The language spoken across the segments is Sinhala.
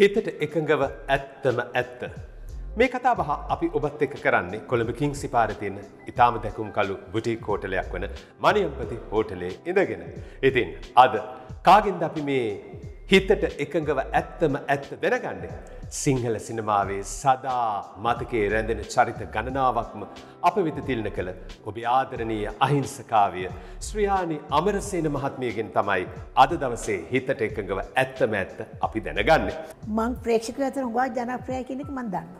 හිතට එකඟව ඇත්තම ඇත්ත. මේ කතා බහ අපි ඔබත් එක කරන්නේ කොළඹකින් සිපාරතියන ඉතාම දැකුම් කලු බුටි කෝටලයක් වන මනියම්පති හෝටලේ ඉඳගෙන. ඉතින් අද කාගෙන්ද අපි මේ හිතට එකඟව ඇත්තම ඇත්ත දැනගන්නේ. සිංහල සිනමාවේ සදා මතකේ රැඳෙන චරිත ගණනාවක්ම අප වෙත තිල්න කළ ඔබේ ආදරණීය අහිංසකාවය ශ්‍රියානි අමරසේන මහත්මියගෙන් තමයි අද දවසේ හිතට එකඟව ඇත්තම ඇත්ත අපි දැනගන්න. මං ප්‍රේක්ෂක අතර හුවා ජනප්‍රය කෙනෙක් මන් දන්න.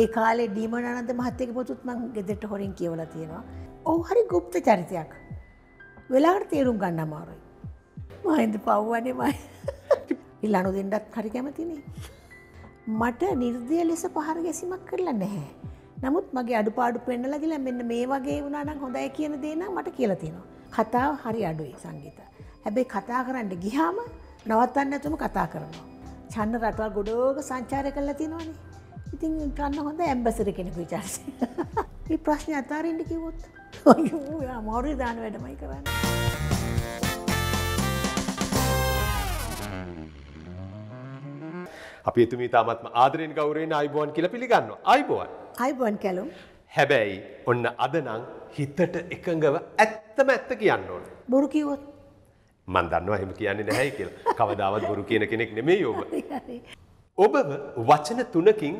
ඒ කාලේ ඩීමනානන්ද මහත්තයක පොතුත් මං ගෙදෙට හොරින් කියවල තියෙනවා. ඔහු හරි ගුප්ත චරිතයක්. වෙලාට තේරුම් ගන්න අමාරුයි. මහින්ද පව්වනේ මයි. ඉල්ලනු දෙන්නත් හරි කැමතිනේ. මට නිර්දය ලෙස පහර ගැසිමක් කරලා නැහැ. නමුත් මගේ අඩු පාඩු පෙන්ඩල දිලා මෙන්න මේ වගේ වුණනම් හොඳයි කියන දේන මට කියලතිනවා. කතාව හරි අඩුයි සංගීත. හැබැයි කතා කරන්න ගිහාම නවත්තන්න ඇතුම කතා කරනවා. චන්න රටවල් ගොඩෝග සංචාරය කරලා තිනවානේ. ඉතින් කන්න හොඳ ඇම්බසර කෙනෙකු විචාස. ඒ ප්‍රශ්න අතාරෙන්ට කිවොත්. මෝරි දාන වැඩමයි කරන්න. අපි එතුමී තාමත්ම ආදරෙන් ගෞරයෙන් අයිබෝන් කියල පිළිගන්න අයිබෝන් අයිබෝන් කැලුම් හැබැයි ඔන්න අදනං හිතට එකඟව ඇත්තම ඇත්ත කියන්න ඕන. බොරු කිවොත්. මන්දන්නවා හෙම කියන්නේ නැහැ කියල කවදාවත් බොරු කියන කෙනෙක් නෙමේ යෝබ. ඔබව වචන තුනකින්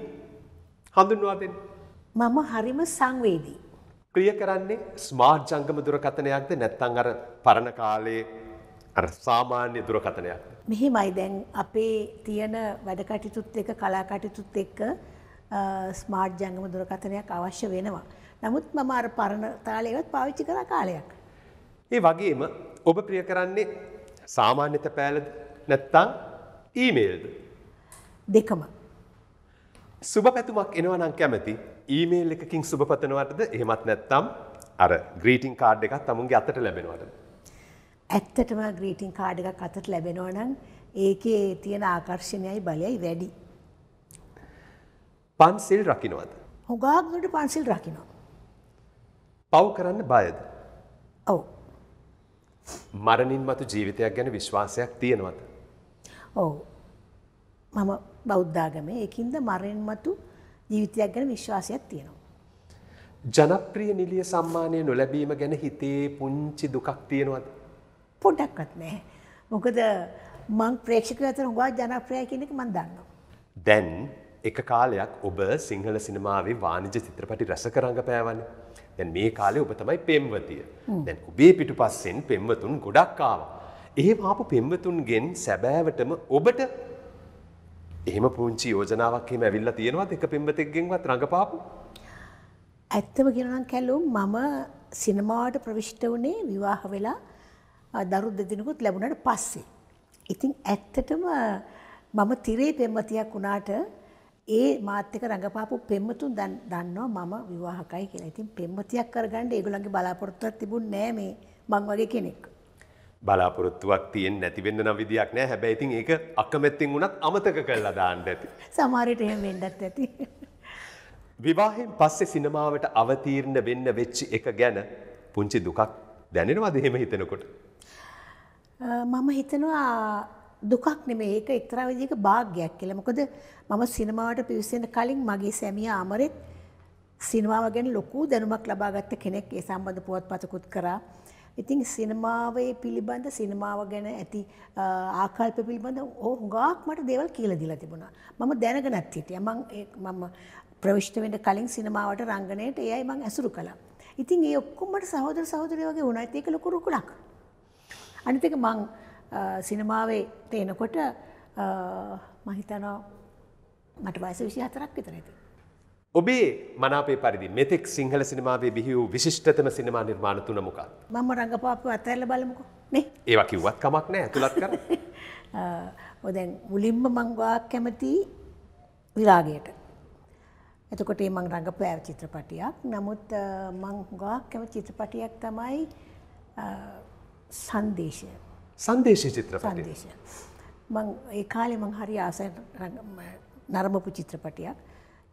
හඳුන්වා දෙන්න. මම හරිම සංවේදී. ක්‍රිය කරන්නේ ස්මාර්ට් ජංගම දුරකථනයක්ද නැත්තං අර පරණ කාලේ අර සාමාන්‍ය දුරකථනයක්ද. මෙහිමයි දැන් අපේ තියෙන වැඩකටයුතුත් එක කලාකටයුතුත් එක්ක ස්මාර්ට් ජංගම දුරකථනයක් අවශ්‍ය වෙනවා. නමුත් මම අර පරණ තාලයවත් පාවිච්චි කරා කාලයක්. ඒ වගේම ඔබ ප්‍රිය කරන්නේ සාමාන්‍ය තැපෑලද නැත්තං ඊමේල්ද. දෙකම. සුබ පැතුමක් එනවනම් කැමති ඊමේල් එකකින් සුබපතනවටද එහෙමත් නැත්තම් අර ග්‍රීටිං කාඩ් එකත් තමුන්ගේ අතට ලැබෙනවටද. ඇත්තටම ග්‍රීටිං කාඩ් එකක් අතට ලැබෙනවා නම් ඒකේ තියෙන ආකර්ෂණයයි බලයයි වැඩි. පන්සිල් රකින්නවද? හුඟක් දුරට පන්සිල් රකින්නවා. පව් කරන්න බයද? ඔව්. මරණින් මතු ජීවිතයක් ගැන විශ්වාසයක් තියෙනවද? ඔව්. මම බෞද්ධාගමේ ඒකින්ද මරණින් මතු ජීවිතයක් ගැන විශ්වාසයක් තියෙනවා. ජනප්‍රිය නිලිය සම්මානය නොලැබීම ගැන හිතේ පුංචි දුකක් තියෙනවද? පොඩක්වත් නැහැ. මොකද මං ප්‍රේක්ෂක අතර හුඟා ජනප්‍රිය කෙනෙක් මන් දන්නවා. දැන් එක කාලයක් ඔබ සිංහල සිනමාවේ වාණිජ චිත්‍රපටි රසක රඟපෑවන. දැන් මේ කාලේ ඔබ තමයි පෙම්වතිය. දැන් ඔබේ පිටුපස්සෙන් පෙම්වතුන් ගොඩක් ආවා. එහෙම ආපු පෙම්වතුන්ගෙන් සැබෑවටම ඔබට එහෙම පුංචි යෝජනාවක් එහෙම ඇවිල්ලා තියෙනවද එක පෙම්වතෙක්ගෙන්වත් රඟපාපු? ඇත්තම කියනවා නම් කැලුම් මම සිනමාවට ප්‍රවිෂ්ට වුණේ විවාහ වෙලා දරු දෙදිනකුත් ලැබුණට පස්සේ. ඉතින් ඇත්තටම මම තිරේ පෙම්මතියක් වුණාට ඒ මාත්‍යක රඟපාපු පෙම්මතුන් දන්නවා මම විවාහකයි කියලා. ඉතින් පෙම්මතියක් කරගන්න ඒගොල්ලන්ගේ බලාපොරොත්තුවක් තිබුණ නෑ මේ මං වගේ කෙනෙක්. බලාපොරොත්තුවක් තියෙන් නැතිවෙන්න නම් විදියක් නෑ හැබැයි ඉතින් ඒක අකමැත්තෙන් වුණත් අමතක කරලා දාන්න ඇති. සමහරට එහෙම වෙන්නත් ඇති. විවාහෙන් පස්සේ සිනමාවට අවතීර්ණ වෙන්න වෙච්චි එක ගැන පුංචි දුකක් දැනෙනවද එහෙම හිතෙනකොට? මම හිතනවා දුකක් නෙමේ ඒක එක්තරා විදිහක භාග්යක් කියලා. මොකද මම සිනමාවට පිවිසෙන්න කලින් මගේ සැමියා අමරෙත් සිනමාව ගැන ලොකු දැනුමක් ලබාගත්ත කෙනෙක්. ඒ සම්බන්ධ පුවත්පතකුත් කරා. ඉතින් සිනමාවේ පිළිබඳ සිනමාව ගැන ඇති ආකල්ප පිළිබඳ හුඟක් මට දේවල් කියලා දීලා තිබුණා. මම දැනගෙනත් හිටියා. මම මම ප්‍රවිෂ්ඨ වෙන්න කලින් සිනමාවට රංගනයට එයයි මම ඇසුරු කළා. ඉතින් ඒ ඔක්කොම මට සහෝදර සහෝදරයෝ වගේ වුණා. ඒක ලොකු රුකුලක්. අනිතික මං සිනමාවේ තේනකොට මහිතනෝ මට වයස විසි හතරක් විතර ඇති. ඔබේ මනාපේ පරිදි මෙතෙක් සිංහල සිනමාවේ බිහි වූ විශිෂ්ටතම සිනමා නිර්මාණ තුන මොකක්ද? මම රංගපාපුව අතහැරලා බලමුකෝ. නේ? ඒවා කිව්වත් කමක් නැහැ. අතුලත් කරන්න. ඔය දැන් මුලින්ම මං ගාක් කැමති විරාගයට. එතකොට මේ මං රංගපෑව චිත්‍රපටියක්. නමුත් මං ගාක් කැමති චිත්‍රපටියක් තමයි සංදේශය සංදේශය චිත්‍රපටය සංදේශය මං ඒ කාලේ මං හරි ආසෙන් නරඹපු චිත්‍රපටයක්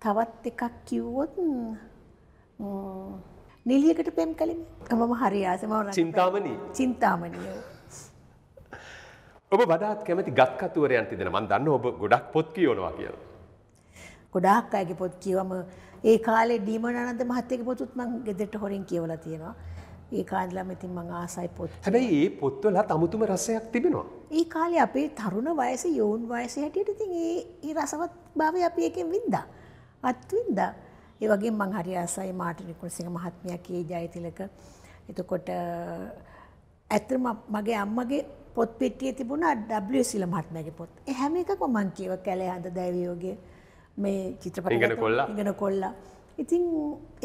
තවත් එකක් කිව්වොත් නිලියකට පෙම් කලින් මම හරි ආසෙ මම චින්තාමණී චින්තාමණී ඔබ වඩාත් කැමති ගත්කතුවරයන් තිදෙන මන් දන්න ඔබ ගොඩක් පොත් කියවනවා කියලා ගොඩාක් අයගේ පොත් කියවම ඒ කාලේ ඩීමන අනන්ත මහත්තයගේ පොතුත් මං ගෙදරට හොරෙන් කියවලා තියෙනවා ඒ කාලම ඉතින් මං ආසයි පොත් හැබැයි ඒ පොත්වල අමුතුම රසයක් තිබෙනවා ඒ කාලේ අපේ තරුණ වයස යෝන් වයස හැටියට ඉතින් ඒ ඒ රසවත් භාවය අපි එකෙන් වින්දා අත්වින්දා ඒ වගේ මං හරි ආසයි මාර්ටින් වික්‍රමසිංහ මහත්මයා කේ ජයතිලක එතකොට ඇත්තම මගේ අම්මගේ පොත් පෙට්ටියේ තිබුණා W සිල මහත්මයාගේ පොත් ඒ හැම එකක්ම මං කියව කැලේ හඳ දැවියෝගේ මේ චිත්‍රපට ඉගෙන කොල්ලා ඉතින්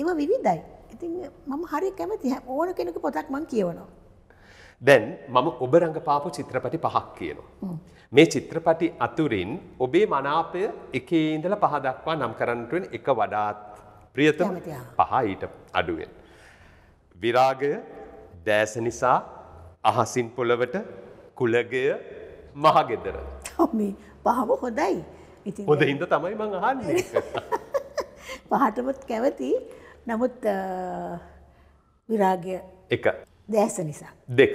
ඒව විවිධයි ඉතින් මම හරි කැමති ඕන කෙනෙක පොතක් මං කියවනවා. දැන් මම ඔබ රඟපාපු චිත්‍රපටි පහක් කියනවා. මේ චිත්‍රපටි අතුරින් ඔබේ මනාපය එකේ ඉඳලා පහ දක්වා නම් කරන්නට වෙන එක වඩාත් ප්‍රියතම පහ ඊට අඩුවෙන්. විරාගය දෑස නිසා අහසින් පොළවට කුලගය මහගෙදර. මේ පහම හොඳයි. හොඳ හින්ද තමයි මං අහන්නේ. පහටමත් කැමති නමුත් විරාගය එක දැස නිසා. දෙක.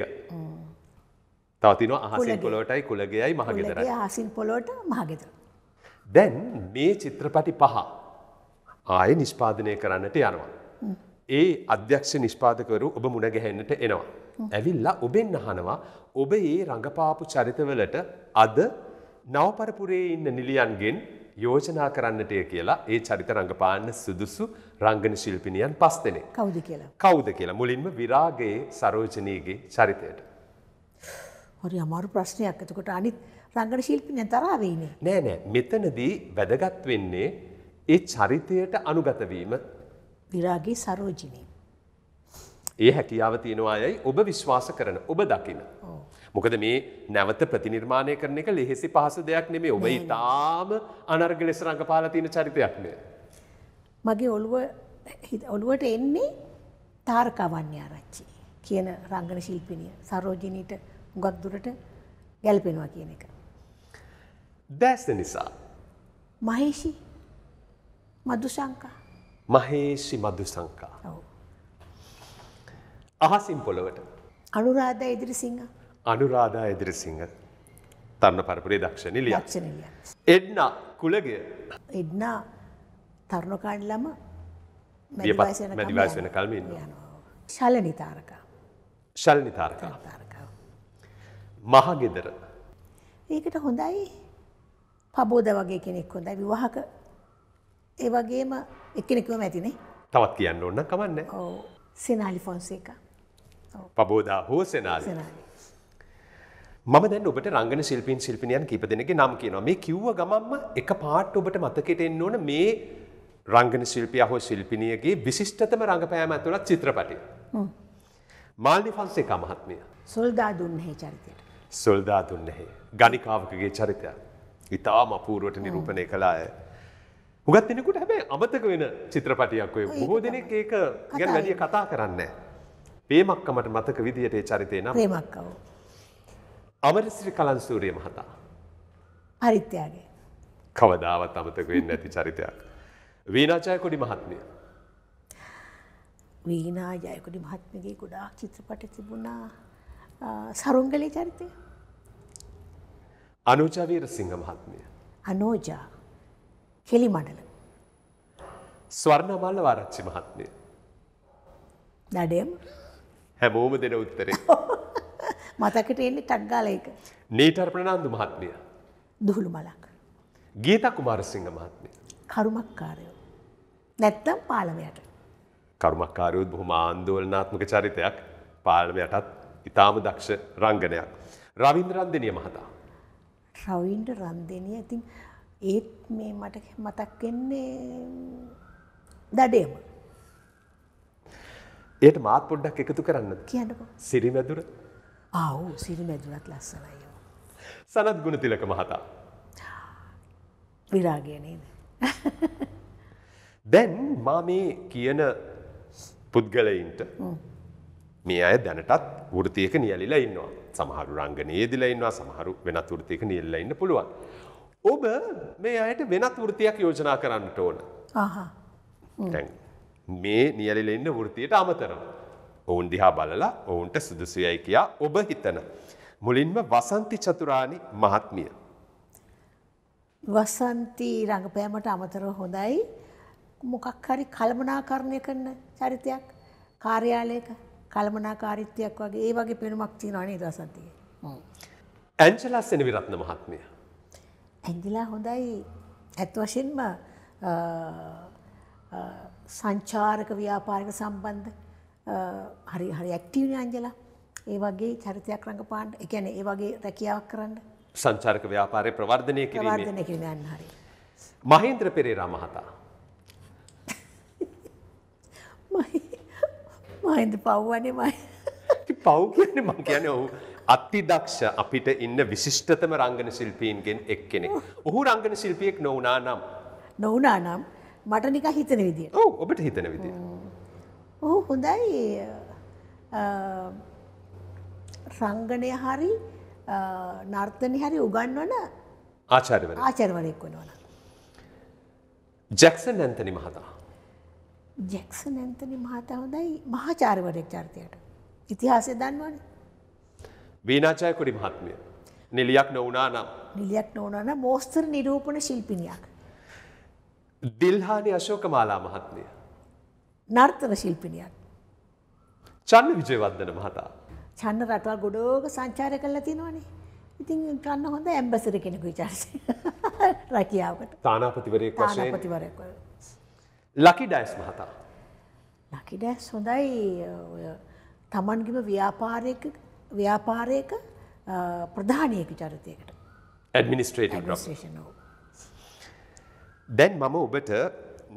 තවතිනවා අහසින් පොලොටයි කුලගයයි මහගෙදර හසින් පොලොට මහගෙදර. දැන් මේ චිත්‍රපටි පහ ආය නිෂ්පාදනය කරන්නට යනවා. ඒ අධ්‍යක්ෂ නිෂ්පාදකරු ඔබ මුණගැහෙන්නට එනවා. ඇවිල්ලා ඔබෙන් අහනවා ඔබ ඒ රඟපාපු චරිතවලට අද නවපරපුරේ ඉන්න නිලියන්ගෙන් යෝජනා කරන්නටය කියලා ඒ චරිත රඟපාන්න සුදුසු රංගන ශිල්පිනියන් පස් දෙනෙක් කවුද කියලා කවුද කියලා මුලින්ම විරාගේ සරෝජනීගේ චරිතයට. හොරි අමාරු ප්‍රශ්නයක් එතකොට අනිත් රංගන ශිල්පිනය තරාවීම. නෑනෑ මෙතනදී වැදගත් වෙන්නේ ඒ චරිතයට අනුගතවීම විරාගේ සරෝජනී. ඒ හැකියාව තියෙනවා යයි ඔබ විශ්වාස කරන ඔබ දකින. මොකද මේ නැවත ප්‍රතිනිර්මාණය කරන එක ලෙහෙසි පහසු දෙයක් නෙමේ ඔබ ඉතාම අනර්ග ලෙස රඟ පාලතින චරිතයක්නය. මගේ ඔළුව ඔළුවට එන්නේ තාර්කවන්‍ය ආරච්චි කියන රංගන ශිල්පිනිය සරෝජනීට ගක් දුරට ගැල්පෙනවා කියන එක. දැස්ත නිසා. මහේෂි මදු සංකා. මහේෂි මදු සංකා. අහසිම් පොළොවට. අනුරාධ ඉදිරි සිංහ. අනුරාධා එදිරිසිංහ තරුණ පරපුරේ දක්ෂ නිලිය එන්න කුලගය එන්න තරුණකාණ්ඩ ළම මැඩිවාස වෙන කල්ම ශල නිතාරක ශල් නිතාරක මහගෙදර ඒකට හොඳයි පබෝධ වගේ කෙනෙක් හොඳයි විවාහක ඒ වගේම එකනෙකව ඇතිනේ තවත් කියන්න ඔන්න කමන්න සෙනාලි ෆොන්සේක පබෝධ හෝ සෙනාලි මම දැන් ඔබට රංගන ශිල්පීන් ශිල්පිනියන් කීප දෙනෙක්ගේ නම් කියනවා. මේ කිව්ව ගමන්ම එක පාට ඔබට මතකෙට එන්න ඕන මේ රංගන ශිල්පියා හෝ ශිල්පිනියගේ විශිෂ්ටතම රංගපෑම ඇතුළත් චිත්‍රපටය. මාල්නි ෆන්සේකා මහත්මිය. සොල්දාදුන්නහේ චරිතයට. සොල්දාදුන්නහේ ගණිකාවකගේ චරිතය. ඉතාම අපූර්වට නිරූපණය කළාය. හුගත් දෙනෙකුට හැබැයි අමතක වෙන චිත්‍රපටියක් ඔය බොහෝ දෙනෙක් ඒක ගැන වැඩිය කතා කරන්නේ. පේමක්කමට මතක විදියට ඒ චරිතේ නම්. පේමක්කව. අමරසිරි කලන්සූරිය මහතා. පරිත්‍යාගේ. කවදාවත් අමතක වෙන්න ඇති චරිතයක්. වීනාචායකොඩි මහත්මිය. වීනා ජයකොඩි මහත්මගේ ගොඩා චිත්‍රපට තිබුණා සරුංගලේ චරිතය. අනුජවීර සිංහ මහත්මිය. අනෝජා කෙලි මඩල. ස්වර්ණමල්ල වාරච්චි මහත්මිය. දඩයම් හැමෝම දෙන උත්තරේ. මතකට එන්නේ ටක් ගාලා ඒක. නීටර් ප්‍රනාන්දු මහත්මිය. දුහුළු මලක්. ගීතා කුමාරසිංහ මහත්මිය. කරුමක්කාරයෝ. නැත්තම් පාලමයට. කරුමක්කාරයෝත් බොහොම ආන්දෝලනාත්මක චරිතයක්. පාලමයටත් ඉතාම දක්ෂ රංගනයක්. රවින්ද්‍ර රන්දිනිය මහතා. රවින්ද්‍ර රන්දිනිය ඉතින් ඒත් මේ මට මතක් වෙන්නේ දඩේම. ඒට මාත් පොඩ්ඩක් එකතු කරන්න කියන්නකෝ. සිරිමැදුර ආව් සිරි මැදුරත් ලස්සනයි. සනත් ගුණතිලක මහතා. විරාගය නේද. දැන් මා මේ කියන පුද්ගලයින්ට මේ අය දැනටත් වෘතියක නියලිලා ඉන්නවා. සමහරු රංගනයේ දිලා ඉන්නවා සමහරු වෙනත් වෘතියක නියලිලා ඉන්න පුළුවන්. ඔබ මේ අයට වෙනත් වෘතියක් ಯೋಜනා කරන්නට ඕන. ආහා. දැන් මේ නියලිලා ඉන්න වෘතියට අමතරව. ඔවුන් දිහා බලලා ඔවුන්ට සුදුසුයයි කියා ඔබ හිතන. මුලින්ම වසන්ති චතුරානි මහත්මිය. වසන්ති රඟපෑමට අමතරව හොඳයි. මොකක් හරි කළමනාකරණය කරන චරිතයක් කාර්යාලයක කළමනාකාරීත්වයක් වගේ ඒ වගේ පෙනුමක් තියෙනවා නේද වසන්තිගේ. ඇංජලා සෙනවිරත්න මහත්මිය. ඇංජලා හොඳයි. ඇත්ත වශයෙන්ම සංචාරක ව්‍යාපාරික සම්බන්ධ හරි හරි ඇක්ටීවනි අංජලා ඒ වගේ චරිතයක් රඟපාන්න එකැන ඒ වගේ රැකියාවක් කරන්න සංචාර්ක ව්‍යාපාරය ප්‍රවර්ධනය කිරීම කිරීමයන් හරි. මහින්ද්‍ර පෙරේරා මහතා. මහින්ද පව්වනේ මයි. පව් කියන්නේ මං කියන ඔහු අතිදක්ෂ අපිට ඉන්න විශිෂ්ටතම රංගන ශිල්පීන්ගෙන් එක් කෙනෙ. ඔහු රංගන ශිල්පියෙක් නොවනා නම්. නොවනා නම් මට නික හිතන විදිිය. ඔ ඔබට හිතන විදිිය. ඔහු හොඳයි රංගනය හරි නර්තනය හරි උගන්වන ආචාරව ආචරවරෙක් වනවන. ජැක්සන් ඇන්තනි මහතා. ජැක්සන් ඇන්තනි මහතා හොඳයි මහාචාරවරෙක් චර්තයට ඉතිහාසය දන්වන. වීනාචායකොඩි මහත්මය නිලියක් නොවනා නම් නිලියක් නොවනන මෝස්තර නිරූපණ ශිල්පිනියක්. දිල්හානි අශෝක මාලා මහත්මය නර්තන ශිල්පිනියක්. චන්න විජයවර්ධන මහතා. චන්න රටවල් ගොඩෝක සංචාරය කරලා තියෙනවානේ. ඉතින් චන්න හොඳ ඇම්බැසඩර් කෙනෙකු විචාරස. රැකියාවකට. තානාපතිවරයෙක් වශයෙන්. තානාපතිවරයෙක්. ලකි ඩයස් මහතා. ලකි ඩයස් හොඳයි ඔය Tamanගේම ව්‍යාපාරයක ව්‍යාපාරයක ප්‍රධානියෙක් චරිතයකට. Administrative doctor. දැන් මම ඔබට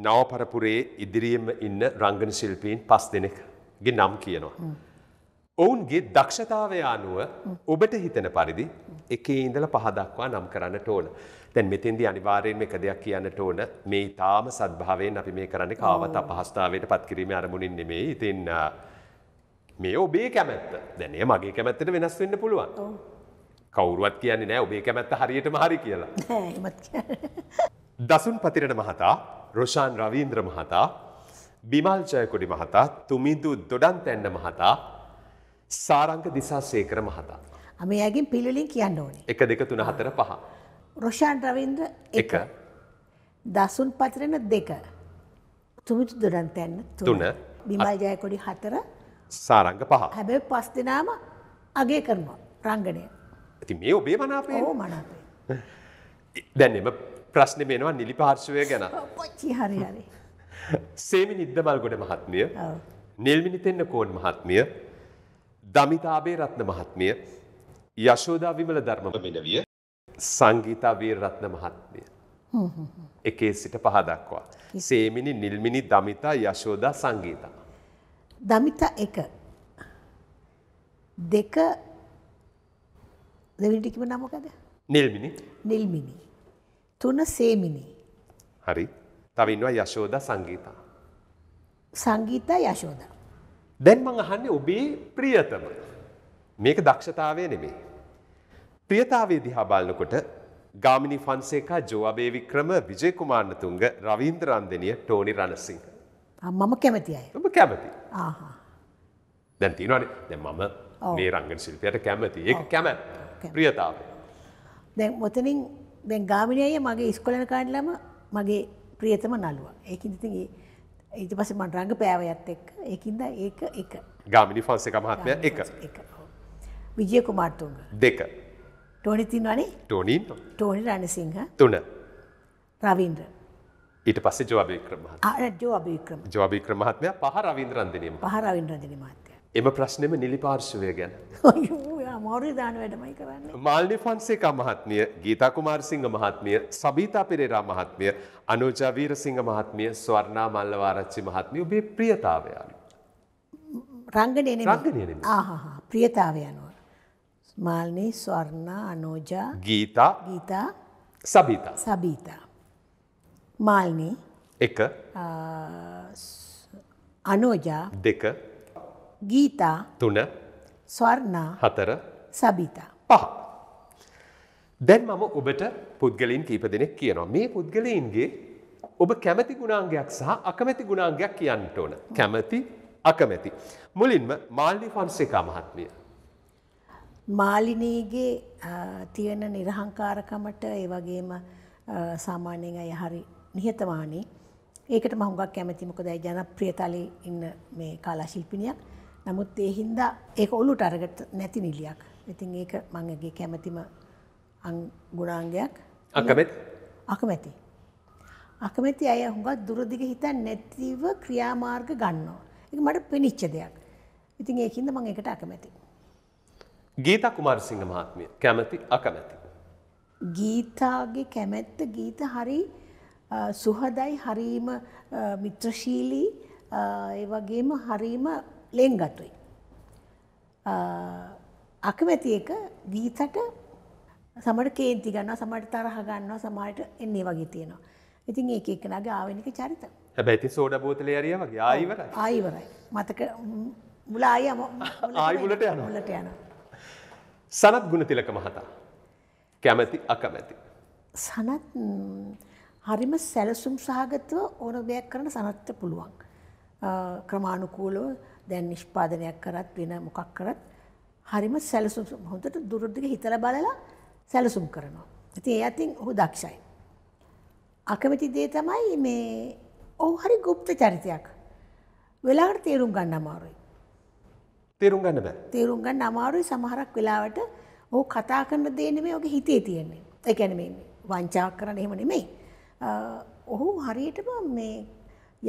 නවපරපුරේ ඉදිරියම ඉන්න රංගන ශිල්පීන් පස් දෙනෙක්ගේ නම් කියනවා. ඔවුන්ගේ දක්ෂතාවය අනුව ඔබට හිතන පරිදි එකේ ඉඳල පහදක්වා නම් කරන්නට ඕන. තැන් මෙතින්දි අනිවාරයෙන් එක දෙයක් කියන්නට ඕන මේ තාම සද්භාවයෙන් අපි මේ කරන්න කාවත පහස්ථාවයට පත්කිරීම අරමුණින් නෙමේ ඉතින්න මේ ඔබේ කැමැත්ත දැනේ මගේ කැමැත්තට වෙනස් වෙන්න පුළුවන්. කවුරුවත් කියන්නේ නෑ ඔබේ කැමැත්ත හරියට මහරි කියලා. දසුන් පතිරණ මහතා රොෂාන් රවීන්ද්‍ර මහතා බිමල් ජයකොඩි මහතා තුමිදු දොඩන්තැන්න මහතා සාරංක දිසා සේකර මහතා. අමයාගින් පිළිලින් කියන්න ඕනේ එක දෙක තුන හතර පහ. රොෂාන් රවින්ද්‍ර එක දසුන් පතරෙන දෙක තුමිතු දොඩන්තැන්න තුන බිමල් ජයකොඩි හතර සාරංග පහ හැබැ පස් දෙනාම අගේ කරනවා රංගනය. ඇති මේ ඔබේ මනාපේ මනාපේ. දැන් එම ප්‍රශ්න වෙනවා නිලි පාර්ශවය ගැන හරි හරි. සේමි නිද්දමල්ගොඩ මහත්මිය නිල්මිනිතෙන්න කෝන් මහත්මිය දමිතාබේ රත්න මහත්මිය යශෝදා විමල ධර්ම මෙනවිය සංගීතා වීර රත්න මහත්මිය. එකේ සිට පහ දක්වා. සේමිනි නිල්මිනි දමිතා යශෝදා සංගීතා. දමිතා එක දෙක දෙවිටිකිම නමකද නිල්මිනි නිල්මිනි තුන සේමිනි. හරි. තව ඉන්නවා යශෝදා සංගීතා. සංගීතා යශෝදා. දැන් මං අහන්නේ ඔබේ ප්‍රියතම. මේක දක්ෂතාවය නෙමෙයි. ප්‍රියතාවයේ දිහා බලනකොට ගාමිණී ෆන්සේකා, ජෝඅබේ වික්‍රම, විජේ කුමාරනතුංග, රවීන්ද්‍ර රන්දෙනිය, ටෝනි රණසිංහ. මම කැමති අය. ඔබ කැමති. ආහා. දැන් තියෙනවානේ. දැන් මම මේ රංගන ශිල්පියට කැමති. ඒක කැමැත්ත. ප්‍රියතාවය. දැන් මෙතනින් දැන් ගාමිණයය මගේ ඉස්කොලන කාඩලම මගේ ප්‍රියතම නලුව ඒකින්තිගේ ඊට පස මට රඟ පෑවයත් එක් ඒකින්ද ඒක එක ගාමිණි ෆන්සේ මහත්මය එක විජය කුමාර්තුන් දෙක ටෝනිතින් වනේ ටෝනී ටෝනි රණසිංහ තුන රවින්ද්‍ර ඊට පස්සේ ජෝබික්‍රම ජෝබික්‍රම ජෝබික්‍රම මහත්මය පහ රවින්ද්‍රන්දිනීම පහ රවින්ද්‍රන්දිනි මහත්මය එම ප්‍රශ්නෙම නිලි පාර්ශවය ගැන මෝරි දාන වැඩමයි කරන්න. මාල්නි ෆන්සේ මහත්මිය ගීතා කුමාර්සිංහ මහත්මිය සබීතා පෙරේරා මහත්මිය අනුජා වීරසිංහ මහත්මිය ස්වර්ණා මල්ලවාරච්චි මහත්මිය ඔබේ ප්‍රියතාවයන්. රංගනය නෙමෙයි. ආහා ප්‍රියතාවයන් වල. මාල්නි ස්වර්ණා අනුජා ගීතා ගීතා සබීතා සබීතා මාල්නි 1 අනුජා 2 ගීතා 3 ස්වර්ණා හතර සබිතා පහ. දැන් මම ඔබට පුද්ගලින් කීප දෙනෙක් කියනවා. මේ පුද්ගලයින්ගේ ඔබ කැමති ගුණාංගයක් සහ අකමැති ගුණාංගයක් කියන්නට ඕන. කැමති අකමැති. මුලින්ම මාල්ලි ෆන්සේකා මහත්මිය. මාලිනීගේ තියෙන නිර්හංකාරකමට ඒ වගේම සාමාන්‍යයෙන් අය හරි නිහතමානී. ඒකට මම හුඟක් කැමති මොකද ජනප්‍රියතලේ ඉන්න මේ කලා ශිල්පිනියක්. නමුත් ඒ හින්දා ඒක ඔලුට අරගට නැති නිලියක්. ඉතින් ඒක මං ඇගේ කැමැතිම ගුණාංගයක්. අකමැති? අකමැති. අකමැති අය හුඟක් දුරදිග හිතන්නේ නැතිව ක්‍රියාමාර්ග ගන්නවා. ඒක මට පෙනිච්ච දෙයක්. ඉතින් ඒකින්ද මං ඒකට අකමැති. ගීතා කුමාරසිංහ මහත්මිය කැමැති අකමැති. ගීතාගේ කැමැත්ත ගීත හරි සුහදයි හරීම මිත්‍රශීලී ඒ වගේම හරීම ලෙන්ගතුයි. අකමැති එක ගීතට සමට කේන්ති ගන්න සමට තරහ ගන්නවා සමාට එන්නේ වගේ තියෙනවා. ඉතින් ඒ එක්කනගේ ආවනික චරිත. හැබැති සෝඩ බෝතල අරිය වගේ ආයිවර ආයිවරයි මතක මුලාය ආයිවලට යන ලට යන. සනත් ගුණ තිලක මහතා. කැමැති අකමැති. සනත් හරිම සැලසුම් සහගතව ඕන දෙයක් කරන සනත්ත පුළුවන්. ක්‍රමාණුකූලව දැන් නිෂ්පාදනයක් කරත් වෙන මොකක් කරත් හරිම සැලසුම් හොඳට දුරදිග හිතලා බලලා සැලසුම් කරනවා. ඉතින් ඒ අතින් ඔහු දක්ෂයි. අකමැති දේ තමයි මේ ඔහු හරි গুপ্ত චරිතයක්. වෙලාවට තේරුම් ගන්න අමාරුයි. තේරුම් ගන්න බෑ. තේරුම් ගන්න අමාරුයි සමහරක් වෙලාවට ඔහු කතා කරන දේ නෙමෙයි ඔහුගේ හිතේ තියෙන්නේ. ඒ කියන්නේ මේ වංචාවක් කරන්න එහෙම නෙමෙයි. ඔහු හරියටම මේ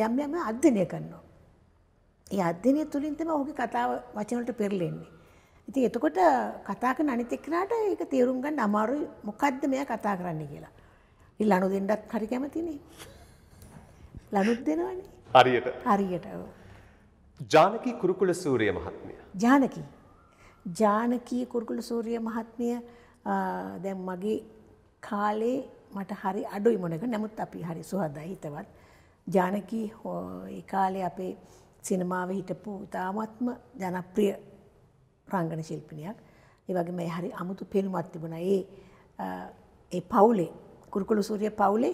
යම් යම් අධ්‍යයනය කරනවා. ඒ අධ්‍යනය තුළින් තම ඔහුගේ කතාව වචනට පෙරලෙන්නේ. ඉතින් එතකොට කතාකන අනිත් එක්කනට ඒක තේරුම් ගන්න අමාරුයි මොකද්ද මෙයා කතා කරන්න කියලා. ඉතින් ලනු දෙන්නත් හරි කැමතිනේ. ලනුත් දෙනවනේ. හරියට. හරියට. ජානකී කුරුකුල සූරිය මහත්මිය. ජානකී. ජානකී කුරුකුල සූරිය මහත්මිය දැන් මගේ කාලේ මට හරි අඩුයි මොනක නමුත් අපි හරි සුහදයි හිතවත්. ජානකී ඒ කාලේ අපේ සිනමාව හිටපු ඉතාමත්ම ජනප්‍රිය රංගන ශිල්පිනයක් ඒවගේම හරි අමුතු පෙනුමත් තිබුණ ඒ ඒ පවුලේ කුරුකුළු සූරිය පවුලේ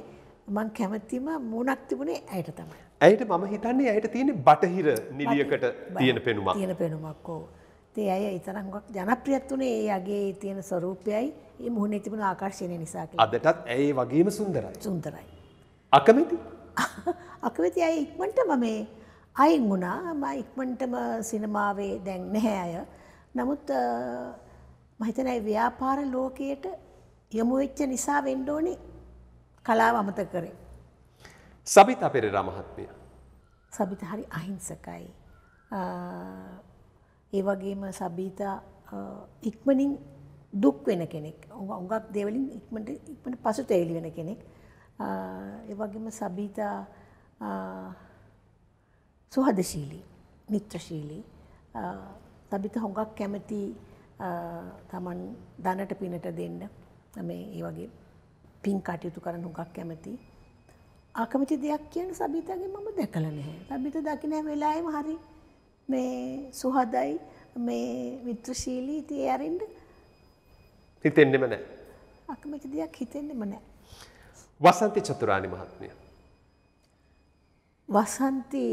මං කැමැත්තිම මූුණක් තිබුණේ ඇයට තමයි. ඇයට මම හිතන්නේ ඇයට තියෙන බටහිර නිලියකට තියෙන පෙනුමක් තියෙන පෙනුමක්කෝ තේ ඇය ඉතරංගක් ජනප්‍රියත් වනේ ඒ අගේ තියෙන ස්වරූපයයි ඒ මුහුණේ තිබුණ ආකර්ශණය නිසා අදටත් ඇයි වගේම සුන්දරයි සුන්දරයි. අකමැති අකමැති අය ඉක්මට මම අයින් වුණා ම ඉක්මන්ටම සිනමාවේ දැන් නැහැ අය. නමුත් මහිතනයි ව්‍යාපාර ලෝකයට යොමුවෙච්ච නිසා වෙන්ඩෝනි කලාව අමත කරේ. සබිතා පෙරේර මහත්මිය. සබිත හරි අහිංසකයි. ඒ වගේම සබීතා ඉක්මනින් දුක් වෙන කෙනෙක් උඟක් දෙවලින් ඉක්මට ඉක්මට පසු තේලි වෙන කෙනෙක්. ඒ වගේම සබීතා සුහදශීලී මිත්‍රශීලී සබික හොඟක් කැමති තමන් දනට පිනට දෙන්න මේ ඒ වගේ පින් කටයුතු කරන්න හුඟක් කැමති අකමැති දෙයක් කියන සබිතගේ මම දැකලා නැහැ. සබිත දකින්න හැම වෙලාවෙම හරි මේ සුහදයි මේ මිත්‍රශීලී ඉතින් ඒ අරින්න හිතෙන්නෙම නැහැ. අකමැති දෙයක් හිතෙන්නෙම නැහැ. වසන්ති චතුරානි මහත්මිය. වසන්ති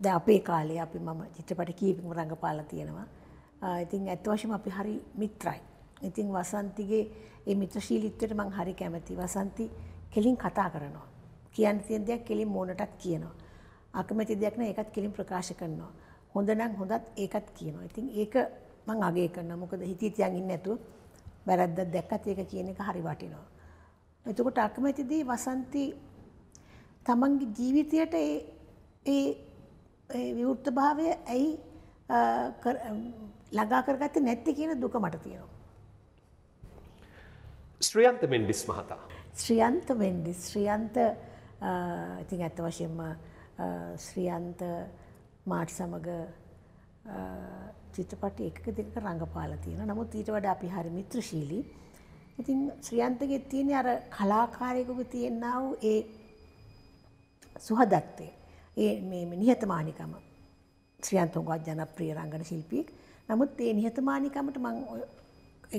ද අපේ කාලේ අපි මම චිත්‍රපට කීපම රඟපාල තියෙනවා ඉතින් ඇත්වශම අපි හරි මිත්‍රයි. ඉතින් වසන්තිගේ ඒ මිත්‍රශීලිත්වයට මං හරි කැමති වසන්ති කෙලින් කතා කරනවා. කියන්න තියෙන් දෙයක් කෙලින් මෝනටත් කියනවා. අකමැති දෙයක්න ඒකත් කෙලින් ප්‍රකාශ කරනවා. හොඳනම් හොඳත් ඒකත් කියනවා. ඉතින් ඒක මං අගේ කරන්න මොකද හිතී තියන් ඉන්න ඇතු වැරද්ද දැක්කත් ඒක කියන එක හරි වටිනවා. එතකොට අකමැතිදී වසන්ති තමන්ගේ ජීවිතයට ඒ විවෘත්ත භාවය ඇයි ළඟා කරගත්තේ නැත්ති කියන දුක මට තියෙනවා. ශ්‍රියන්ත මෙන්ඩිස් මහතා. ශ්‍රියන්ත වෙන්ඩිස් ශ්‍රියන්ත ඉතින් ඇත්ත වශයෙන්ම ශ්‍රියන්ත මාට් සමඟ චිත්‍රපට එක දෙක රඟපාල තියෙන නමුත් ඊට වඩ අපි හරි මිත්‍රශීලී ඉතින් ශ්‍රියන්තගේ තියෙන අර කලාකාරයකුක තියෙන්නාව ඒ සුහදත්වය ඒ නිහතමානිකම ශ්‍රියන්තුන්ගත් ජනප්‍රිය රංගන ශිල්පියෙක් නමුත් ඒ නිහතමානිකමට මං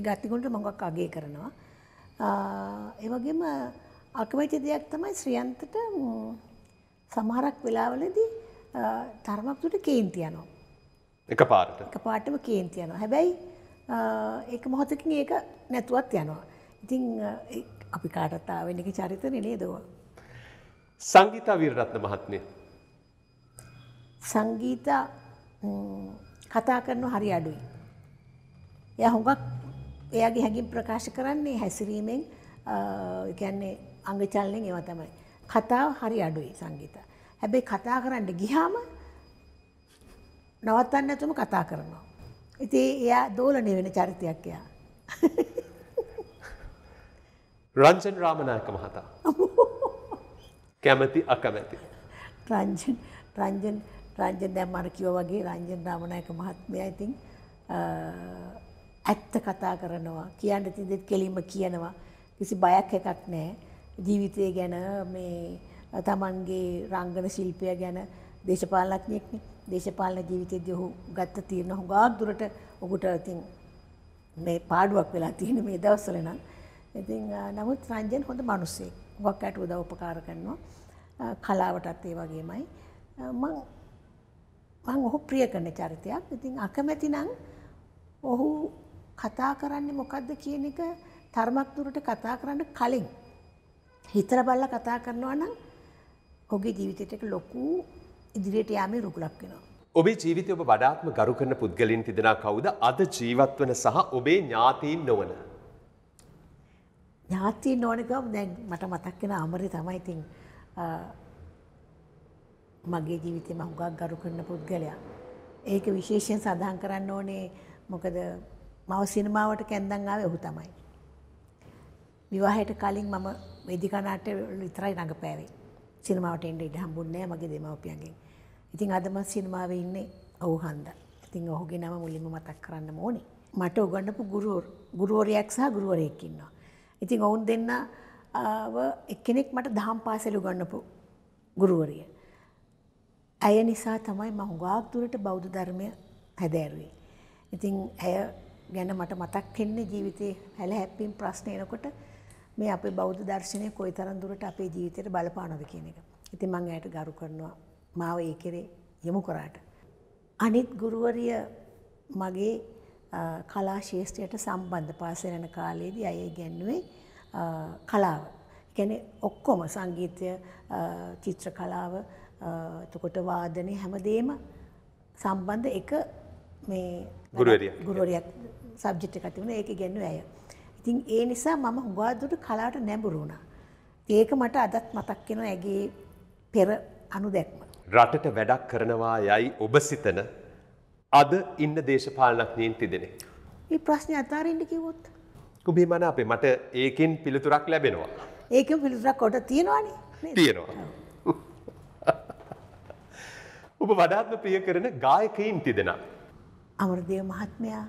ගත්තිකුන්ට මඟක් අගේ කරනවා. ඒවගේම අකමැති දෙයක් තමයි ශ්‍රියන්තට සමහරක් වෙලාවලදී තර්මක්තුට කේන්තියනවා. එක පාට එක පාටම කේන්තියනවා හැබැයි ඒ මොහොතකින් ඒක නැතුවත් යනවා. ඉතිං අපි කාටත්තාවෙන එක චරිතන නේදවා. සංගීතා විරරත්න මහත්මය සංගීත කතා කරනු හරි අඩුයි. එය හොඟක් එයාගේ හැඟින් ප්‍රකාශ කරන්නේ හැසිරීමෙන් කියන්නේ අංගචලනෙන් ඒව තමයි. කතාව හරි අඩුයි සංගීත. හැබැයි කතා කරන්න ගියාම නවත්තන්න නැතුම කතා කරනවා. ඉතින් එයා දෝලණය වෙන චරිතයක් එයා. රංජන් රාමනායක මහතා. කැමැති අකමැති. රංජන් රංජන් රාජ්‍යයෙන් දැන් මර කිව්වා වගේ රංජන් රාමනායක මහත්මයා ඉතින් ඇත්ත කතා කරනවා කියන්න තියදෙත් කෙලින්ම කියනවා කිසි බයක් එකක් නැහැ ජීවිතය ගැන මේ තමන්ගේ රංගන ශිල්පය ගැන දේශපාලනඥයෙක්නේ දේශපාලන ජීවිතයේදී ඔහු ගත්ත තීරණ හුඟක් දුරට ඔහුට ඉතින් මේ පාඩුවක් වෙලා තියෙන මේ දවස්වල නම් ඉතින් නමුත් රංජන් හොඳ මිනිස්සෙක්. හුඟක් අයට උදව් උපකාර කරනවා. කලාවටත් ඒ වගේමයි. මම මං ඔහු ප්‍රිය කරන චරිතයක් ඉතින් අකමැති නම් ඔහු කතා කරන්නේ මොකක්ද කියන එක තර්මක් දුරට කතා කරන්න කලින් හිතර බල්ල කතා කරනවා නම් ඔගේ ජීවිතයට ලොකු ඉදිරියට යාමේ රුගලක් වෙනවා. ඔබේ ජීවිතය ඔබ වඩාත්ම ගරු කරන පුද්ගලින් තිදෙනා කවුද අද ජීවත් වන සහ ඔබේ ඥාතීන් නොවන. ඥාතීන් නොවනකම් දැන් මට මතක් වෙන අමරේ තමයි ඉතින් මගේ ජීවිතේ මම හුඟක් ගරු කරන පුද්ගලයා. ඒක විශේෂයෙන් සඳහන් කරන්න ඕනේ මොකද මම සිනමාවට කැන්දන් ආවේ ඔහු තමයි. විවාහයට කලින් මම වේදිකා නාට්‍ය විතරයි රඟපෑවේ. සිනමාවට එන්න ඉඩ හම්බුන්නේ නැහැ මගේ දෙමව්පියන්ගෙන්. ඉතින් අද මම සිනමාවේ ඉන්නේ ඔහු හන්දා. ඉතින් ඔහුගේ නම මුලින්ම මතක් කරන්න ඕනේ. මට උගන්නපු ගුරුවරයෙක් සහ ගුරුවරයෙක් ඉන්නවා. ඉතින් ඔවුන් දෙන්නව එක්කෙනෙක් මට දහම් පාසල උගන්නපු ගුරුවරිය. ඇය නිසා තමයි මම හුඟක් දුරට බෞද්ධ ධර්මය හැදෑරුවේ. ඉතින් ඇය ගැන මට මතක් වෙන්නේ ජීවිතේ හැල හැප්පීම් ප්‍රශ්න එනකොට මේ අපේ බෞද්ධ දර්ශනය කොයිතරම් දුරට අපේ ජීවිතයට බලපානවද කියන එක. ඉතින් මම ඇයට ගරු කරනවා මාව ඒ කෙරේ යොමු කරාට. අනිත් ගුරුවරිය මගේ කලා ශේෂ්ත්‍රයට සම්බන්ධ පාසලන කාලයේදී අය ඉගැන්නුවේ කලාව. කියන්නේ ඔක්කොම සංගීතය, චිත්‍ර කලාව, එතකොට වාදනය හැමදේම සම්බන්ධ එක මේ ගුරුවරයක් සබ්ජිට් එකක් තිබුණා ඒක ඉගෙනුව ඇය. ඉතින් ඒ නිසා මම හුඟා දුරට කලාවට නැඹුරු වුණා. ඒක මට අදත් මතක් වෙනවා ඇගේ පෙර අනුදැක්ම. රටට වැඩක් කරනවා යයි ඔබ සිතන අද ඉන්න දේශපාලනඥයින් තිදෙනෙක්. මේ ප්‍රශ්නේ අතාරින්න කිව්වොත් ඔබේ මන අපේ මට ඒකෙන් පිළිතුරක් ලැබෙනවා. ඒකෙන් පිළිතුරක් කොට තියෙනවනේ. තියෙනවා. ඔබ වඩාත්ම ප්‍රිය කරන ගායකයින් තිදෙනා. අමරදේව මහත්මයා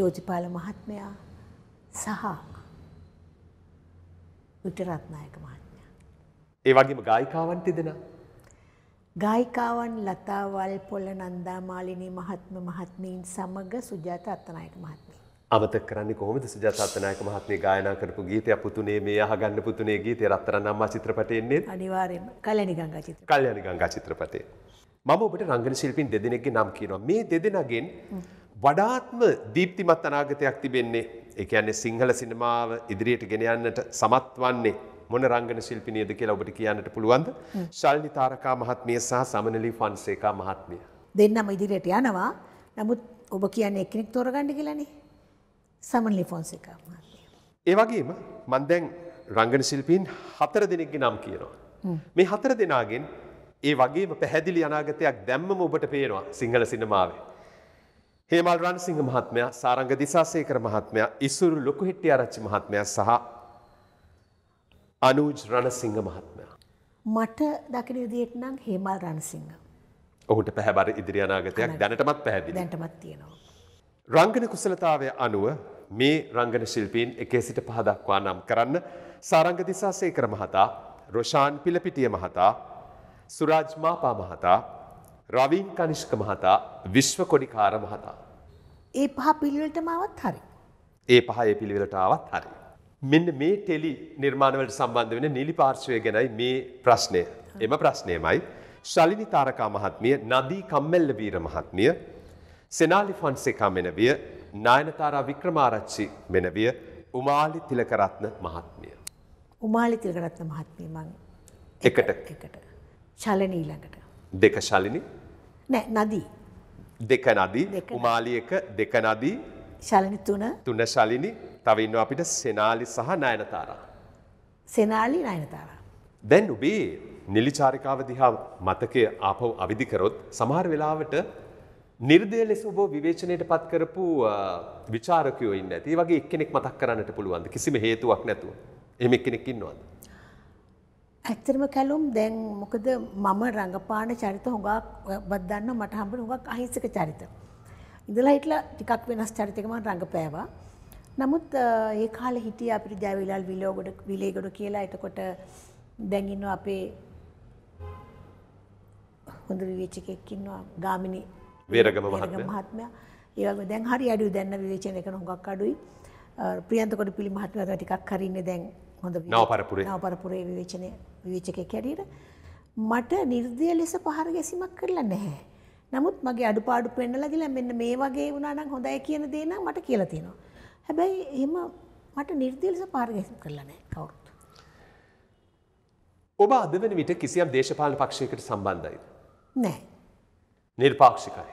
ජෝතිපාල මහත්මයා සහ විටරත්නායක මහත්මයා. ඒ වගේම ගායිකාවන් තිදෙනා. ගායිකාවන් ලතාවල් පොල නන්දාමාලිනී මහත්ම මහත්මීන් සමග සුජාත අත්තනායක මහත්මී. අමතක කරන්නේ කොහොමද සුජාත අත්තනායක මහත්මිය ගායනා කරපු ගීතය පුතුනේ මේ අහගන්න පුතුනේ ගීතය රත්තරන් අම්මා චිත්‍රපටයේ එන්නේ? අනිවාර්යයෙන්ම කල්යනි ගංගා චිත්‍රපටය. කල්යනි ගංගා චිත්‍රපටයේ. මම ඔබට රංගන ශිල්පින් දෙදෙනෙක්ගේ නම් කියනවා. මේ දෙදෙනගෙන් වඩාත්ම දීප්තිමත් අනාගතයක් තිබෙන්නේ. ඒ කියන්නේ සිංහල සිනමාව ඉදිරියට ගෙන යන්නට සමත් වන්නේ මොන රංගන ශිල්පිනියද කියලා ඔබට කියන්නට පුළුවන්ද? ශල්නි තාරකා මහත්මිය සහ සමනලී ෆන්සේකා මහත්මිය. දෙන්නම ඉදිරියට යනවා. නමුත් ඔබ කියන්නේ එක්කෙනෙක් තෝරගන්න කියලානේ. සමනලී ෆන්සේකා මහත්මිය. ඒ වගේම මම දැන් රංගන ශිල්පීන් හතර දෙනෙක්ගේ නම් කියනවා. මේ හතර දෙනාගෙන් ඒ වගේම පැහැදිලි අනාගතයක් දැම්මම ඔබට පේනවා සිංහල සිනමාවේ. හේමල් රණසිංහ මහත්මයා, සාරංග දිසාසේකර මහත්මයා, ඉසුරු ලොකුහෙට්ටිආරච්චි මහත්මයා සහ අනුජ් රණසිංහ මහත්මයා. මට දකින විදිහට නම් හේමල් රණසිංහ. ඔහුට පැහැබර ඉදිරි අනාගතයක් දැනටමත් පැහැදිලි. දැනටමත් තියෙනවා. රංගන කුසලතාවය අනුව මේ රංගන ශිල්පීන් එකේ සිට පහ දක්වා නම් කරන්න සාරංග දිසාසේකර මහතා, රොෂාන් පිලපිටිය මහතා, සුරාජ්මාපා මහතා රවීන් කනිෂ්ක මහතා විශ්ව කොඩිකාර මහතා. ඒ පහ පිළිවෙලට මාවත් හරි. ඒ පහ ඒ පිළිවෙලට ආවත් හරි. මෙන්න මේ ටෙලි නිර්මාණවලට සම්බන්ධ වෙන නිලි පාර්ශවය ගැනයි මේ ප්‍රශ්නය. එම ප්‍රශ්නයමයි. ශලිනි තාරකා මහත්මිය නදී කම්මැල්ල වීර මහත්මිය සෙනාලි ෆන්සේකා මෙනවිය නායනතාරා වික්‍රමාරච්චි මෙනවිය උමාලි තිලකරත්න මහත්මිය. උමාලි තිලකරත්න මහත්මිය මං එකට එකට ශලනී ළඟට. දෙක ශලිනි නෑ නදී. දෙක නදී උමාලියක දෙක නදී ශලනි තුන තුන ශලිනි තවන්න අපිට සෙනාලි සහ නයනතාරා. සෙනාලි නයනතාරා. දැන් උබේ නිලිචාරිකාව දිහා මතකය ආපව් අවිධිකරොත් සමහර වෙලාවට නිර්දය ලෙස ඔබෝ විවේචනයට පත් කරපු විචාරකයෝ ඉන්න ඇති වගේ එක්කෙනෙක් මතක් කරන්නට පුළුවන්ද කිසිම හේතුවක් නැතුව එම එක්කෙනෙක් ඉන්නවද. ඇත්තම කැලුම් දැන් මොකද මම රඟපාන චරිත හොඟක් බද්දන්න මට හම්බුන හොඟක් අහිංසක චරිත. ඉඳලා හිටලා ටිකක් වෙනස් චරිතයක මම රඟපෑවා. නමුත් ඒ කාලේ හිටිය අපිට ජයවිලාල් විලෝගොඩ විලේගොඩ කියලා එතකොට දැන් ඉන්නවා අපේ හොඳ විවේචකෙක් ඉන්නවා ගාමිණී වේරගම මහත්මයා. ඒ වගේ දැන් හරි අඩුයි දැන් විවේචන එක හොඟක් අඩුයි. ප්‍රියන්තකොට පිළි මහත්මයා ටිකක් කරින්නේ දැන් හොඳ නවපරපුරේ නවපරපුරේ විවේචනය විවේචකය කැඩීට මට නිර්දය ලෙස පහර ගැසිමක් කරලා නැහැ. නමුත් මගේ අඩුපාඩු පෙන්නලා දිලා මෙන්න මේ වගේ වුණා නම් හොඳයි කියන දේ නම් මට කියලා තියෙනවා. හැබැයි එහෙම මට නිර්දය ලෙස පහර ගැසීම් කරලා නැහැ කවුරුත්. ඔබ අද වෙන විට කිසියම් දේශපාලන පක්ෂයකට සම්බන්ධයිද? නැහැ. නිර්පාක්ෂිකයි.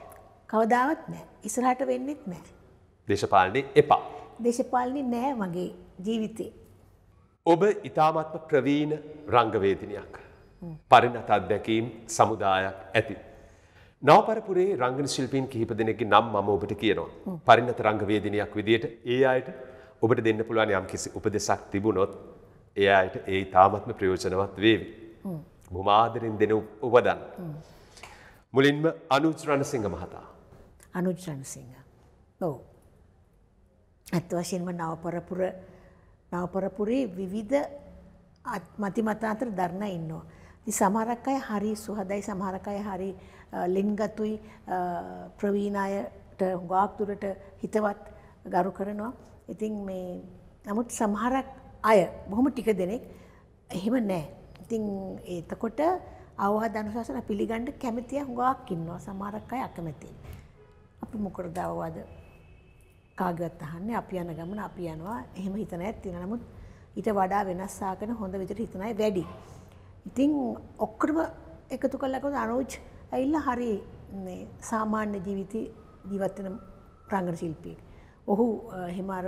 කවදාවත් නැහැ. ඉස්සරහට වෙන්නෙත් නැහැ. දේශපාලනේ එපා. දේශපාලනේ නැහැ මගේ ජීවිතේ. ඔබ ඉතාමත්ම ප්‍රවීණ රංගවේදිනයක්. පරිණත අත්දැකීම් සමුදායක් ඇති. නවපරපුරේ රංගන ශිල්පීන් කිහිප දෙනෙකි නම් මම ඔබට කියනවා. පරිණත රංගවේදිනයක් විදියට ඒ අයට ඔබට දෙන්න පුළුවන් යම් කිසි උපදෙසක් තිබුණොත් ඒ අයට ඒ ඉතාමත්ම ප්‍රයෝජනවත් වේවි. බොමාදරින් දෙන උපදන්. මුලින්ම අනුජරණසිංහ මහතා. අනුජරණසිංහ. ඔව්. ඇත්ත වශයෙන්ම නවපරපුර නවපරපුරේ විවිධ මතිමතාන්තර ධර්ණ ඉන්නවා. ඉතින් සමහරක් අය හරි සුහදයි සමහරක් අය හරි ලින්ගතුයි ප්‍රවීණ අයට හුඟක් දුරට හිතවත් ගරු කරනවා. ඉතින් මේ නමුත් සමහරක් අය බොහොම ටික දෙනෙක් එහෙම නැහැ. ඉතින් එතකොට අවවාද අනුශාසන පිළිගන්න කැමැති හුඟක් ඉන්නවා. සමහරක් අය අකමැතියි. අපි මොකටද අවවාද කාගවත් අහන්නේ අපි යන ගමන අපි යනවා එහෙම හිතන අයත් තියෙනවා. නමුත් ඊට වඩා වෙනස් ආකන හොඳ විදිහට හිතන අය වැඩි. ඉතින් ඔක්කොම එකතු කළා කොහොමද අනුජ් ඇවිල්ලා හරි මේ සාමාන්‍ය ජීවිතේ ජීවත් වෙන රංගන ශිල්පියෙක්. ඔහු එහෙම අර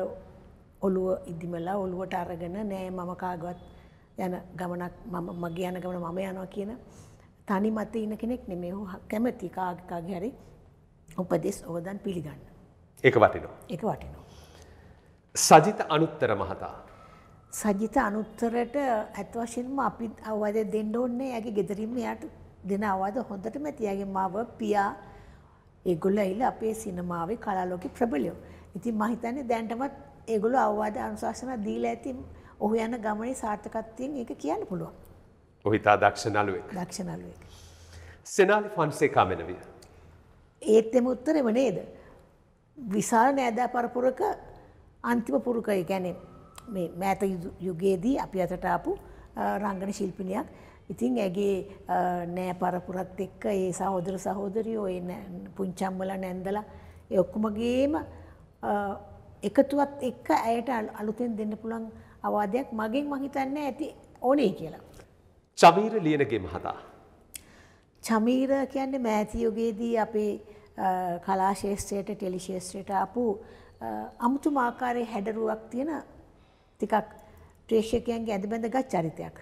ඔළුව ඉදිමලා ඔළුවට අරගෙන නෑ මම කාගවත් යන ගමනක් මම මගේ යන ගමන මම යනවා කියන තනි මතේ ඉන්න කෙනෙක් නෙමෙයි. ඔහු කැමැති කාගේ කාගේ හරි උපදෙස් ඕදන් පිළිගන්න. එක වටිනවා. එක වටිනවා. සජිත අනුත්තර මහතා. සජිත අනුත්තරට ඇත්වශයෙන්ම අපි අවවාද දෙන්න ඕන්නේ ඇගේ ගෙදරින්ම යට දෙන අවවාද හොඳටම තියාගේ මව පියා ඒගොල්ලෝ ඇවිල්ලා අපේ සිනමාවේ කලාලෝකෙ ප්‍රබලයෝ. ඉතින් මම හිතන්නේ දැනටමත් ඒගොල්ලෝ අවවාද අනුශාසනා දීලා ඇති ඔහු යන ගමනේ සාර්ථකත්වයෙන් ඒක කියන්න පුළුවන්. ඔහිතා දක්ෂ නළුවෙක්. දක්ෂ නළුවෙක්. සෙනාලි ෆොන්සේකා මෙනවිය. ඒත් එම උත්තරෙම නේද? විශාල නෑදෑ පරපුරක අන්තිම පුරුකය ගැන මෑත යුගයේදී අපි අතට ආපු රංගන ශිල්පිනයක් ඉතින් ඇගේ නෑ පරපුරත් එක්ක ඒ සහෝදර සහෝදරියෝ ඒ පුංචම්මල නැන්දල ඔක්කුමගේම එකතුවත් එක්ක ඇයට අලුතෙන් දෙන්න පුළන් අවාදයක් මගෙන් මහිතන්න ඇති ඕනේ කියලා. චමීර ලියනගේ මහතා. චමීර කියන්නේ මෑතියෝගේදී අපේ කලා ශේෂත්‍රයට ටෙලි ශේෂත්‍රයට ආපු අමුතුම ආකාරයේ හැඩරුවක් තියෙන ටිකක් ප්‍රේක්ෂකයන්ගේ ඇඳබැඳගත් චරිතයක්.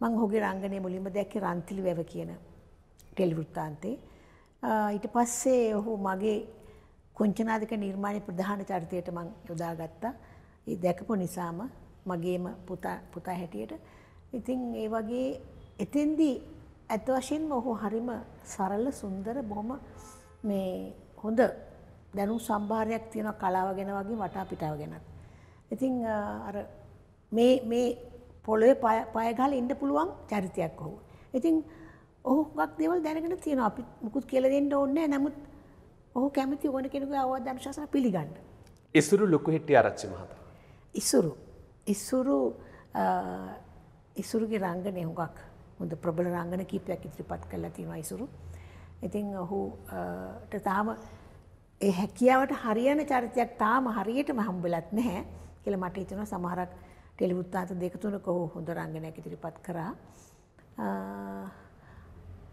මං ඔහුගේ රංගනය මුලින්ම දැක්කේ රන්තිලි වැව කියන ටෙලි වෘත්තාන්තේ. ඊට පස්සේ ඔහු මගේ කුංචනාදික නිර්මාණයේ ප්‍රධාන චරිතයට මං යොදාගත්තා. ඒ දැකපු නිසාම මගේම පුතා පුතා හැටියට. ඉතින් ඒ වගේ එතෙන්දී ඇත්ත වශයෙන්ම ඔහු හරිම සරල සුන්දර බොහොම මේ හොඳ දැනුම් සම්භාරයක් තියෙන කලාව ගැන වගේ වටා පිටාව ගැනත්. ඉතින් අර මේ මේ පොළොවේ පය ගහලා ඉන්න පුළුවන් චරිතයක් ඔහු. ඉතින් ඔහු හුඟක් දේවල් දැනගෙන තියෙනවා. අපි මුකුත් කියලා දෙන්න ඕනේ නමුත් ඔහු කැමති ඕන කෙනෙකුගේ අවවාද අනුශාසන පිළිගන්න. ඉසුරු ලොකුහෙට්ටි ආරච්චි මහතා. ඉසුරු ඉසුරු ඉසුරුගේ රංගනය හුඟක් හොඳ ප්‍රබල රංගන කීපයක් ඉදිරිපත් කරලා තියෙනවා ඉසුරු. ඉතින් ඔහුට තාම ඒ හැකියාවට හරියන චරිතයක් තාම හරියටම හම්බෙලත් නැහැ කියලා මට හිතෙනවා සමහරක් ටෙලිවෘත්තාන්ත දෙක තුනක ඔහු හොඳ රංගනයක් ඉදිරිපත් කරා.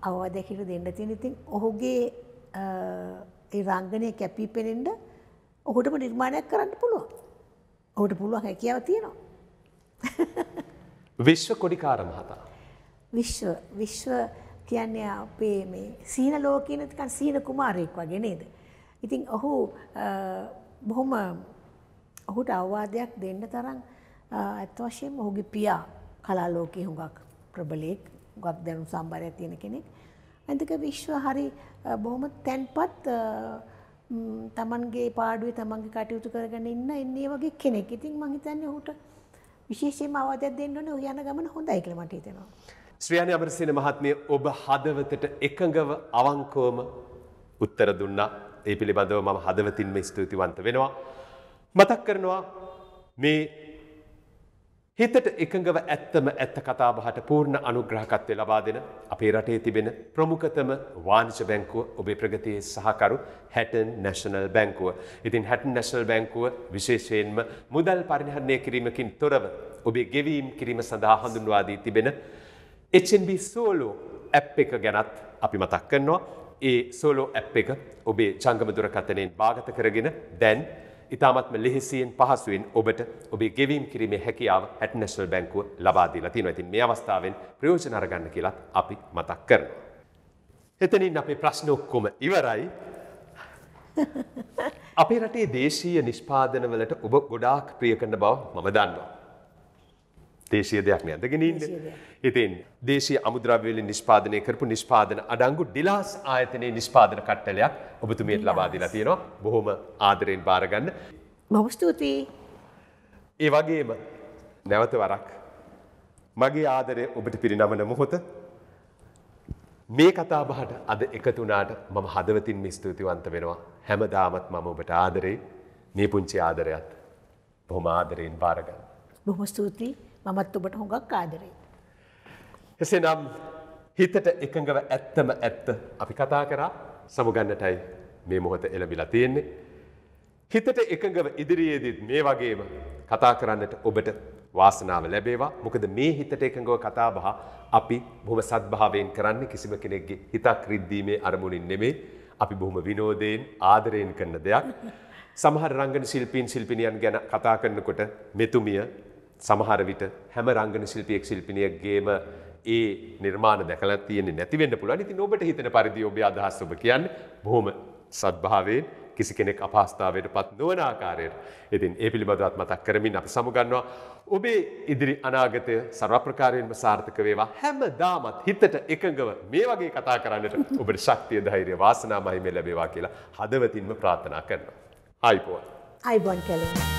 අවවාදයකට දෙන්න තියෙන ඉතින් ඔහුගේ ඒ රංගනය කැපී පෙනෙන්න ඔහුටම නිර්මාණයක් කරන්න පුළුවන්. ඔහුට පුළුවන් හැකියාව තියෙනවා. විශ්ව කොඩිකාර මහතා. විශ්ව විශ්ව කියන්නේ අපේ මේ සීන ලෝකයේ නිකන් සීන කුමාරයෙක් වගේ නේද? ඉතින් ඔහු බොහොම ඔහුට අවවාදයක් දෙන්න තරම් ඇත්ත වශයෙන්ම ඔහුගේ පියා කලා ලෝකයේ හුඟක් ප්‍රබලයෙක්, හුඟක් දැනුම් සම්භාරයක් තියෙන කෙනෙක්. අනිතික විශ්ව හරි බොහොම තැන්පත් තමන්ගේ පාඩුවේ තමන්ගේ කටයුතු කරගෙන ඉන්න ඉන්නේ වගේ කෙනෙක්. ඉතින් මං හිතන්නේ ඔහුට විශේෂයෙන්ම අවවාදයක් දෙන්න ඕනේ. ඔහු යන ගමන හොඳයි කියලා මට හිතෙනවා. ශ්‍රියානි අමරසින මහත්මිය ඔබ හදවතට එකඟව අවංකවම උත්තර දුන්නා. ඒ පිළිබඳව මම හදවතින්ම ස්තුතිවන්ත වෙනවා. මතක් කරනවා මේ හිතට එකඟව ඇත්තම ඇත්ත කතාබහට පූර්ණ අනුග්‍රහකත්වය ලබා දෙන අපේ රටේ තිබෙන ප්‍රමුඛතම වාණිජ බැංකුව ඔබේ ප්‍රගතියේ සහකරු හැටන් නැෂනල් බැංකුව. ඉතින් හැටන් නැෂනල් බැංකුව විශේෂයෙන්ම මුදල් පරිහරණය කිරීමකින් තොරව ඔබේ ගෙවීම් කිරීම සඳහා හඳුන්වා දී තිබෙන HNB සෝලෝ ඇප් එක ගැනත් අපි මතක් කරනවා ඒ සෝලෝ ඇප් එක ඔබේ ජංගම දුරකථනයෙන් භාගත කරගෙන දැන් ඉතාමත්ම ලෙහෙසියෙන් පහසුවෙන් ඔබට ඔබේ ගෙවීම් කිරීමේ හැකියාව හැට නැශනල් බැංකුව ලබා දීලා තියෙනවා. ඉතින් මේ අවස්ථාවෙන් ප්‍රයෝජන අරගන්න කියලත් අපි මතක් කරනවා. එතනින් අපේ ප්‍රශ්න ඔක්කොම ඉවරයි. අපේ රටේ දේශීය නිෂ්පාදනවලට ඔබ ගොඩාක් ප්‍රිය කරන බව මම දන්නවා. දේශය දෙයක් නැඳගෙන ඉන්න. ඉතින් දේශී අමුද්‍රව්‍යවල නිස්පාදනය කරපු නිස්පාදන අඩංගු ඩිලාස් ආයතනයේ නිස්පාදන කට්ටලයක් ඔබතුමියට ලබා දීලා තියෙනවා. බොහොම ආදරෙන් බාරගන්න. බොහොම ස්තුතියි. ඒ වගේම නැවත වරක් මගේ ආදරය ඔබට පිරිනමන මොහොත මේ කතාබහට අද එකතු වුණාට මම හදවතින් මේ ස්තුතිවන්ත වෙනවා. හැමදාමත් මම ඔබට ආදරේ මේ පුංචි ආදරයත් බොහොම ආදරයෙන් බාරගන්න. බොහොම ස්තුතියි. මමත් ඔබට හොඟක් ආදරේ. එසේනම් හිතට එකඟව ඇත්තම ඇත්ත අපි කතා කරා සමුගන්නටයි මේ මොහොත එළබිලා තියෙන්නේ. හිතට එකඟව ඉදිරියේදත් මේ වගේම කතා කරන්නට ඔබට වාසනාව ලැබේවා මොකද මේ හිතට එකඟව කතාබහ අපි බොහම සත්භාවයෙන් කරන්න කිසිම කෙනෙක්ගේ හිතක් රිද්දීමේ අරමුණින් නෙමේ අපි බොහොම විනෝදයෙන් ආදරයෙන් කරන දෙයක්. සමහර රංගන ශිල්පීන් ශිල්පිනියන් ගැන කතා කරනකොට මෙතුමිය සමහර විට හැම රංගන ශිල්පියෙක් ශිල්පිනියක්ගේම ඒ නිර්මාණ දැකලා තියෙන්නේ නැති වෙන්න පුළුවන්. ඉතින් ඔබට හිතෙන පරිදි ඔබේ අදහස් ඔබ කියන්නේ බොහොම සත්භාවයෙන් කිසි කෙනෙක් අපහස්ථාවයට පත් නොවන ආකාරයට. ඉතින් ඒ පිළිබඳවත් මතක් කරමින් අපි සමුගන්නවා ඔබේ ඉදිරි අනාගතය සර්වප්‍රකාරයෙන්ම සාර්ථක වේවා. හැමදාමත් හිතට එකඟව මේ වගේ කතා කරන්නට ඔබට ශක්තිය ධෛර්යය වාසනාව මහිමේ ලැබේවා කියලා හදවතින්ම ප්‍රාර්ථනා කරනවා. ආයිබෝන්. ආයිබෝන් කියලා.